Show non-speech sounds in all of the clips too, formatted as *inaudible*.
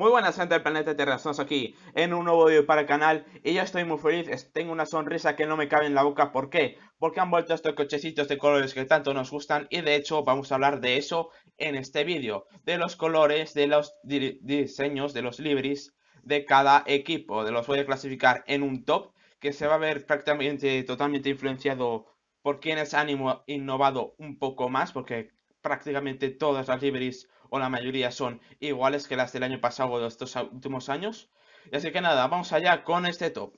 Muy buenas gente del planeta Terra, estamos aquí en un nuevo vídeo para el canal y yo estoy muy feliz, tengo una sonrisa que no me cabe en la boca, ¿por qué? Porque han vuelto estos cochecitos de colores que tanto nos gustan y de hecho vamos a hablar de eso en este vídeo, de los colores, de los diseños, de los libris de cada equipo, de los voy a clasificar en un top que se va a ver prácticamente totalmente influenciado por quienes han innovado un poco más, porque prácticamente todas las liveries o la mayoría son iguales que las del año pasado o de estos últimos años. Y así que nada, vamos allá con este top.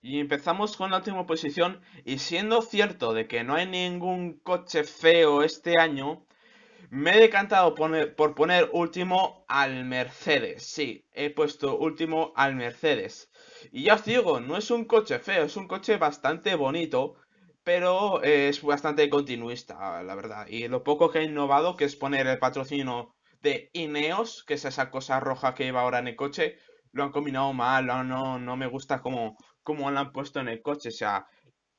Y empezamos con la última posición y siendo cierto de que no hay ningún coche feo este año, me he decantado poner, por poner último al Mercedes. Sí, he puesto último al Mercedes. Y ya os digo, no es un coche feo, es un coche bastante bonito pero es bastante continuista, la verdad. Y lo poco que ha innovado, que es poner el patrocinio de Ineos, que es esa cosa roja que lleva ahora en el coche, lo han combinado mal, no, no me gusta como cómo lo han puesto en el coche. O sea,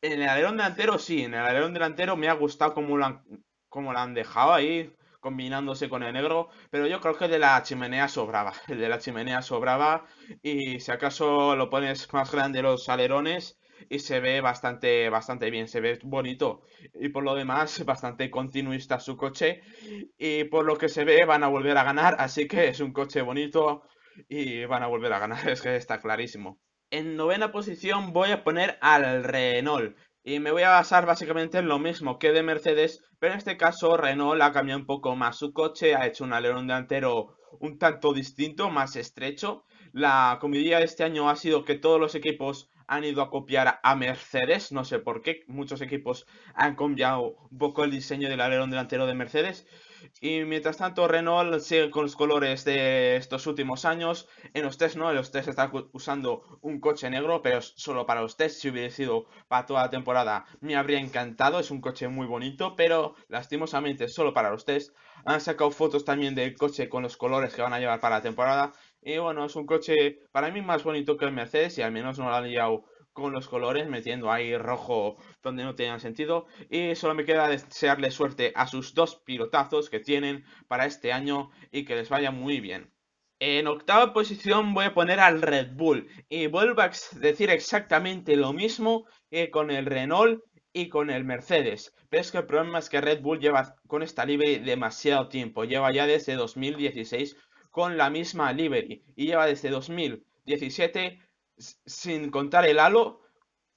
en el alerón delantero sí, en el alerón delantero me ha gustado cómo lo han, cómo lo han dejado ahí, combinándose con el negro, pero yo creo que el de la chimenea sobraba, el *laughs* de la chimenea sobraba y si acaso lo pones más grande los alerones y se ve bastante, bastante bien, se ve bonito y por lo demás *laughs* bastante continuista su coche y por lo que se ve van a volver a ganar, así que es un coche bonito y van a volver a ganar, *laughs* es que está clarísimo. En novena posición voy a poner al Renault y me voy a basar básicamente en lo mismo que de Mercedes, pero en este caso Renault ha cambiado un poco más su coche, ha hecho un alerón delantero un tanto distinto, más estrecho la comedia de este año ha sido que todos los equipos han ido a copiar a Mercedes, no sé por qué, muchos equipos han cambiado un poco el diseño del alerón delantero de Mercedes. Y mientras tanto, Renault sigue con los colores de estos últimos años. En los test, ¿no? En los test está usando un coche negro, pero solo para los test. Si hubiera sido para toda la temporada, me habría encantado. Es un coche muy bonito, pero lastimosamente solo para los test. Han sacado fotos también del coche con los colores que van a llevar para la temporada. Y bueno, es un coche para mí más bonito que el Mercedes y al menos no lo ha liado con los colores, metiendo ahí rojo donde no tenía sentido. Y solo me queda desearle suerte a sus dos pilotazos que tienen para este año y que les vaya muy bien. En octava posición voy a poner al Red Bull y vuelvo a decir exactamente lo mismo que con el Renault y con el Mercedes. Pero es que el problema es que Red Bull lleva con esta libre demasiado tiempo, lleva ya desde 2016 con la misma livery y lleva desde 2017 sin contar el halo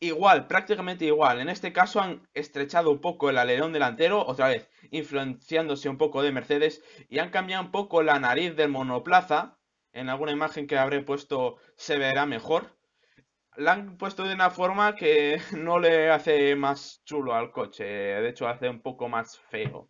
igual, prácticamente igual. En este caso han estrechado un poco el alerón delantero, otra vez influenciándose un poco de Mercedes y han cambiado un poco la nariz del monoplaza. En alguna imagen que habré puesto se verá mejor. La han puesto de una forma que *laughs* no le hace más chulo al coche, de hecho hace un poco más feo.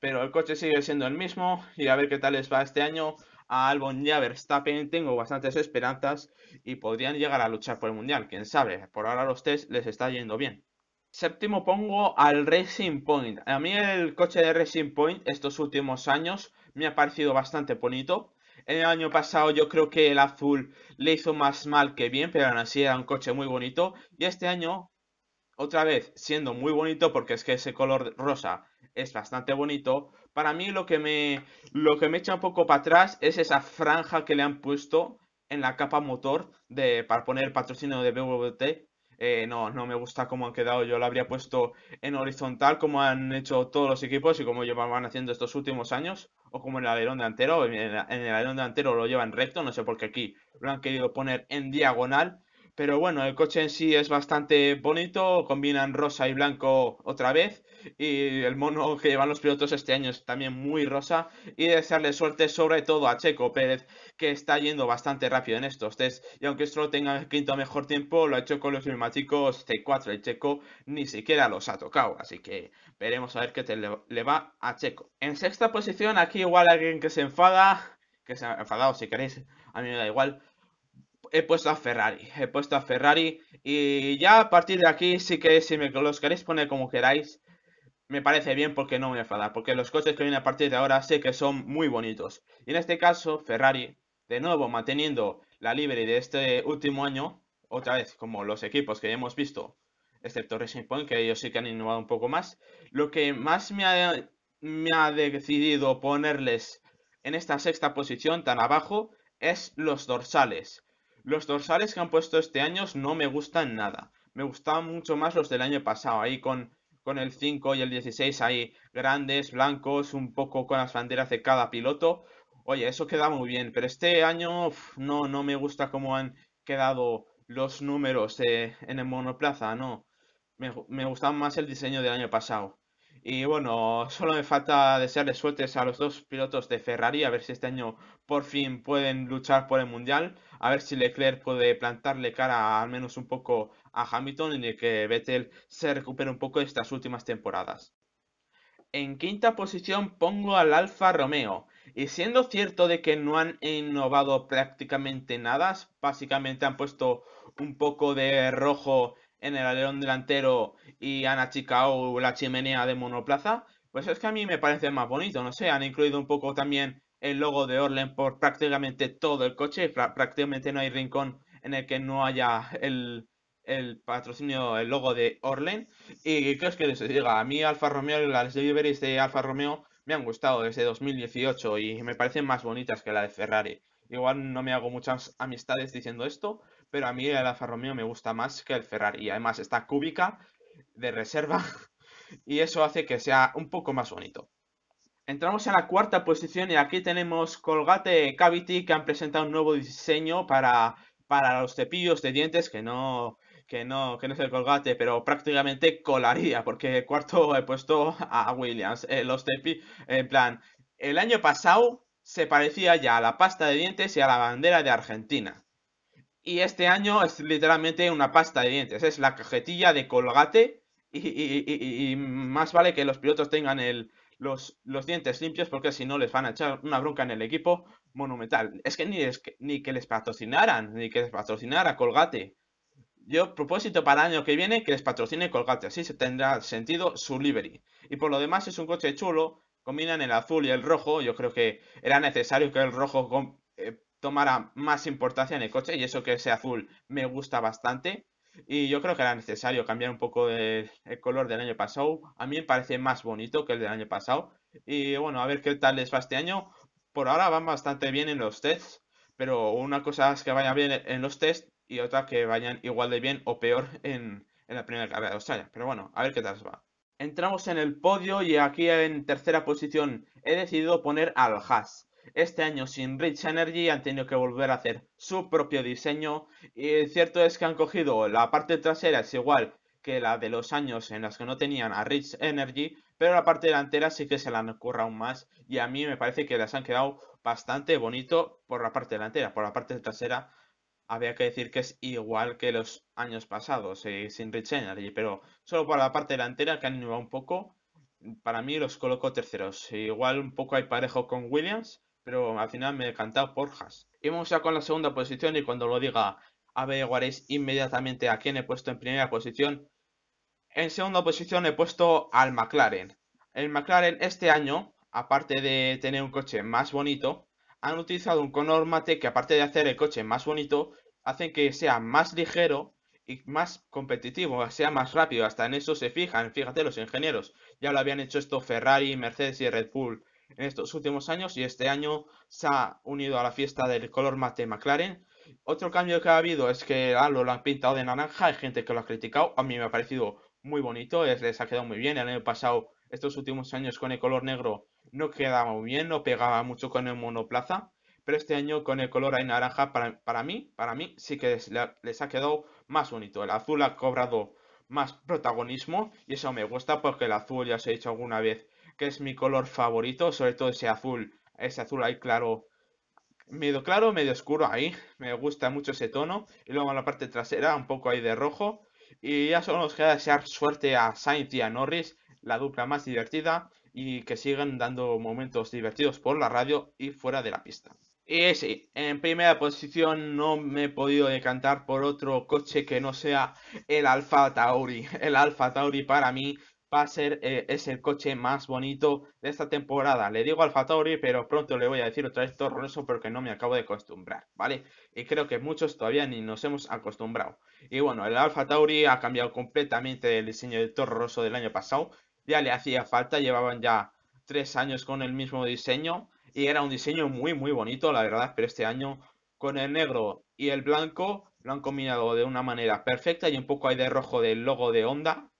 Pero el coche sigue siendo el mismo y a ver qué tal les va este año a Albon y Verstappen tengo bastantes esperanzas y podrían llegar a luchar por el Mundial, quién sabe, por ahora los test les está yendo bien. Séptimo pongo al Racing Point. A mí el coche de Racing Point estos últimos años me ha parecido bastante bonito. en El año pasado yo creo que el azul le hizo más mal que bien, pero aún así era un coche muy bonito. Y este año otra vez siendo muy bonito porque es que ese color rosa es bastante bonito. Para mí lo que me, lo que me echa un poco para atrás es esa franja que le han puesto en la capa motor de, para poner patrocinio de BWT. Eh, no, no me gusta cómo han quedado. Yo lo habría puesto en horizontal como han hecho todos los equipos y como van haciendo estos últimos años. O como en el alerón delantero. En el alerón delantero lo llevan recto. No sé por qué aquí lo han querido poner en diagonal pero bueno, el coche en sí es bastante bonito, combinan rosa y blanco otra vez. Y el mono que llevan los pilotos este año es también muy rosa. Y desearle suerte sobre todo a Checo Pérez, que está yendo bastante rápido en estos test. Y aunque esto lo tenga el quinto mejor tiempo, lo ha hecho con los neumáticos C4. El Checo ni siquiera los ha tocado. Así que veremos a ver qué le va a Checo. En sexta posición, aquí igual alguien que se enfada. Que se ha enfadado si queréis, a mí me da igual he puesto a Ferrari, he puesto a Ferrari y ya a partir de aquí sí que si me los queréis poner como queráis, me parece bien porque no me enfada, porque los coches que vienen a partir de ahora sé que son muy bonitos. Y en este caso, Ferrari, de nuevo manteniendo la libre de este último año, otra vez como los equipos que ya hemos visto, excepto Racing Point, que ellos sí que han innovado un poco más, lo que más me ha, me ha decidido ponerles en esta sexta posición tan abajo es los dorsales. Los dorsales que han puesto este año no me gustan nada. Me gustaban mucho más los del año pasado, ahí con, con el 5 y el 16, ahí grandes, blancos, un poco con las banderas de cada piloto. Oye, eso queda muy bien, pero este año no, no me gusta cómo han quedado los números eh, en el monoplaza, no. Me, me más el diseño del año pasado. Y bueno, solo me falta desearle suertes a los dos pilotos de Ferrari, a ver si este año por fin pueden luchar por el Mundial, a ver si Leclerc puede plantarle cara al menos un poco a Hamilton y que Vettel se recupere un poco de estas últimas temporadas. En quinta posición pongo al Alfa Romeo. Y siendo cierto de que no han innovado prácticamente nada, básicamente han puesto un poco de rojo en el alerón delantero y han achicado la chimenea de monoplaza, pues es que a mí me parece más bonito, no sé, han incluido un poco también el logo de Orlen por prácticamente todo el coche, prácticamente no hay rincón en el que no haya el, el patrocinio, el logo de Orlen. Y que es que les diga, a mí Alfa Romeo y las deliveries de Alfa Romeo me han gustado desde 2018 y me parecen más bonitas que la de Ferrari. Igual no me hago muchas amistades diciendo esto, pero a mí el Alfa Romeo me gusta más que el Ferrari. Y además está cúbica de reserva *laughs* y eso hace que sea un poco más bonito. Entramos en la cuarta posición y aquí tenemos Colgate Cavity que han presentado un nuevo diseño para, para los cepillos de dientes que no, que no, que no es el Colgate, pero prácticamente colaría porque cuarto he puesto a Williams. Eh, los en plan, el año pasado se parecía ya a la pasta de dientes y a la bandera de Argentina. Y este año es literalmente una pasta de dientes. Es la cajetilla de colgate. Y, más vale que los pilotos tengan los, los, dientes limpios porque si no les van a echar una bronca en el equipo monumental. Es que ni, que, les patrocinaran, ni que les patrocinara Colgate. Yo propósito para el año que viene que les patrocine Colgate. Así se tendrá sentido su livery. Y por lo demás es un coche chulo. Combinan el azul y el rojo. Yo creo que era necesario que el rojo tomara más importancia en el coche y eso que sea azul me gusta bastante. Y yo creo que era necesario cambiar un poco el, color del año pasado. A mí me parece más bonito que el del año pasado. Y bueno, a ver qué tal les va este año. Por ahora van bastante bien en los tests, pero una cosa es que vayan bien en los tests y otra que vayan igual de bien o peor en, en la primera carrera de Australia. Pero bueno, a ver qué tal va. Entramos en el podio y aquí en tercera posición he decidido poner al Haas. Este año sin Rich Energy han tenido que volver a hacer su propio diseño y cierto es que han cogido la parte trasera es igual que la de los años en los que no tenían a Rich Energy, pero la parte delantera sí que se la han currado más y a mí me parece que las han quedado bastante bonito por la parte delantera, por la parte trasera había que decir que es igual que los años pasados eh, sin Rich Energy, pero solo por la parte delantera que han innovado un poco, para mí los coloco terceros. Igual un poco hay parejo con Williams, pero al final me encantado Porjas. Y vamos ya con la segunda posición y cuando lo diga averiguaréis inmediatamente a quién he puesto en primera posición. En segunda posición he puesto al McLaren. El McLaren este año, aparte de tener un coche más bonito, han utilizado un conormate que aparte de hacer el coche más bonito, hacen que sea más ligero y más competitivo, sea más rápido. Hasta en eso se fijan, fíjate los ingenieros. Ya lo habían hecho esto Ferrari, Mercedes y Red Bull en estos últimos años y este año se ha unido a la fiesta del color mate McLaren. Otro cambio que ha habido es que a lo han pintado de naranja, hay gente que lo ha criticado, a mí me ha parecido muy bonito, les ha quedado muy bien, el año pasado, estos últimos años con el color negro no quedaba muy bien, no pegaba mucho con el monoplaza, pero este año con el color ahí naranja para, mí, para mí sí que les, les ha quedado más bonito, el azul ha cobrado más protagonismo y eso me gusta porque el azul ya se ha dicho alguna vez que es mi color favorito, sobre todo ese azul, ese azul ahí claro, medio claro, medio oscuro ahí, me gusta mucho ese tono, y luego en la parte trasera un poco ahí de rojo, y ya solo nos queda desear suerte a Sainz y a Norris, la dupla más divertida, y que sigan dando momentos divertidos por la radio y fuera de la pista. Y sí, en primera posición no me he podido decantar por otro coche que no sea el Alfa Tauri. El Alfa Tauri para mí va a ser, eh, es el coche más bonito de esta temporada. Le digo Alfa Tauri, pero pronto le voy a decir otra vez Torroso porque no me acabo de acostumbrar, ¿vale? Y creo que muchos todavía ni nos hemos acostumbrado. Y bueno, el Alfa Tauri ha cambiado completamente el diseño de Toro Rosso del año pasado. Ya le hacía falta, llevaban ya tres años con el mismo diseño y era un diseño muy, muy bonito, la verdad, pero este año con el negro y el blanco lo han combinado de una manera perfecta y un poco hay de rojo del logo de Honda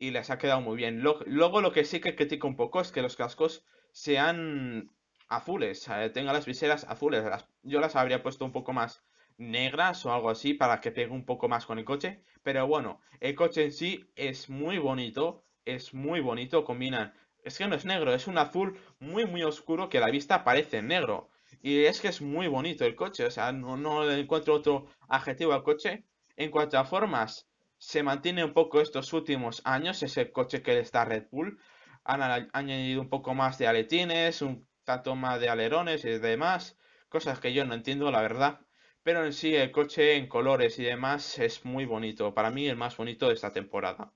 y les ha quedado muy bien. Luego lo que sí que critico un poco es que los cascos sean azules, tengan las viseras azules. yo las habría puesto un poco más negras o algo así para que pegue un poco más con el coche. Pero bueno, el coche en sí es muy bonito, es muy bonito, combinan... Es que no es negro, es un azul muy muy oscuro que a la vista parece negro. Y es que es muy bonito el coche, o sea, no, no encuentro otro adjetivo al coche. En cuanto a formas, se mantiene un poco estos últimos años, ese el coche que le está Red Bull. Han añadido un poco más de aletines, un tanto más de alerones y demás, cosas que yo no entiendo, la verdad. Pero en sí, el coche en colores y demás es muy bonito. Para mí, el más bonito de esta temporada.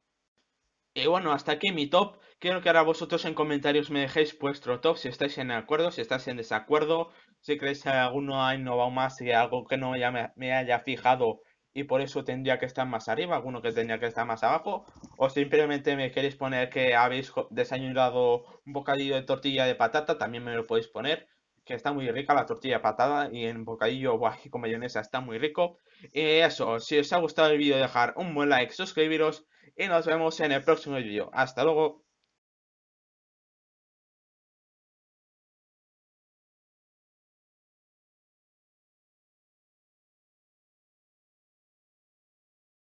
Y bueno, hasta aquí mi top. Quiero que ahora vosotros en comentarios me dejéis vuestro top, si estáis en acuerdo, si estáis en desacuerdo, si creéis que alguno ha innovado más y algo que no ya me haya fijado y por eso tendría que estar más arriba, alguno que tendría que estar más abajo, o simplemente me queréis poner que habéis desayunado un bocadillo de tortilla de patata, también me lo podéis poner, que está muy rica la tortilla de patata y en bocadillo guaji con mayonesa está muy rico. Y eso, si os ha gustado el vídeo dejar un buen like, suscribiros y nos vemos en el próximo vídeo. Hasta luego.